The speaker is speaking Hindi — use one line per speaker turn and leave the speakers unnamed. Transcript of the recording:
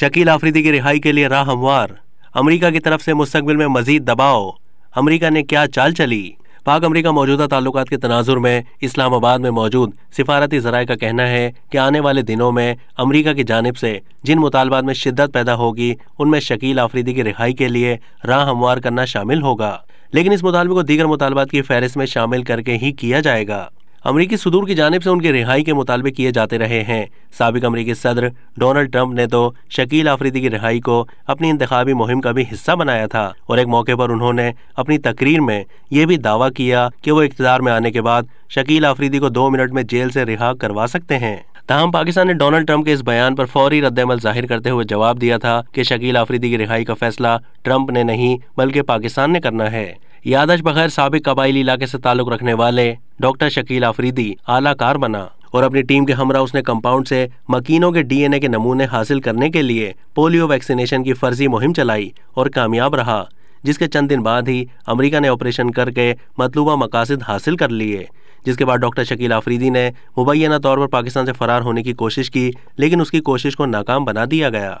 शकील आफरीदी की रिहाई के लिए राह हमवार अमरीका की तरफ से मुस्तबिल में मजीद दबाव अमरीका ने क्या चाल चली पाक अमरीका मौजूदा ताल्लुक के तनाजुर में इस्लामाबाद में मौजूद सिफारती जराये का कहना है कि आने वाले दिनों में अमरीका की जानब से जिन मुतालबात में शिद्दत पैदा होगी उनमें शकील आफरीदी की रिहाई के लिए राह हमवार करना शामिल होगा लेकिन इस मुतालबे को दीगर मुतालबात की फहरिस्त में शामिल करके ही किया जाएगा अमरीकी सुदूर की जानब से उनकी रिहाई के मुतालबे किए जाते रहे हैं सबक अमरीकी सदर डोनल्ड ट्रंप ने तो शकील आफरीदी की रिहाई को अपनी इंतबी मुहिम का भी हिस्सा बनाया था और एक मौके पर उन्होंने अपनी तकरीर में यह भी दावा किया कि वो इकतदार में आने के बाद शकील आफरीदी को दो मिनट में जेल से रिहा करवा सकते हैं तहम पाकिस्तान ने डोनाल्ड ट्रंप के इस बयान पर फौरी रद्दमल जाहिर करते हुए जवाब दिया था कि शकील आफरीदी की रिहाई का फैसला ट्रंप ने नहीं बल्कि पाकिस्तान ने करना है यादश बगैर सबक कबाइली इलाके से ताल्लुक़ रखने वाले डॉक्टर शकील आफरीदी आलाकार बना और अपनी टीम के हमरा उसने कंपाउंड से मकीनों के डीएनए के नमूने हासिल करने के लिए पोलियो वैक्सीनेशन की फर्जी मुहिम चलाई और कामयाब रहा जिसके चंद दिन बाद ही अमेरिका ने ऑपरेशन करके मतलूबा मकासद हासिल कर लिए जिसके बाद डॉक्टर शकील आफरीदी ने मुबैना तौर पर पाकिस्तान से फरार होने की कोशिश की लेकिन उसकी कोशिश को नाकाम बना दिया गया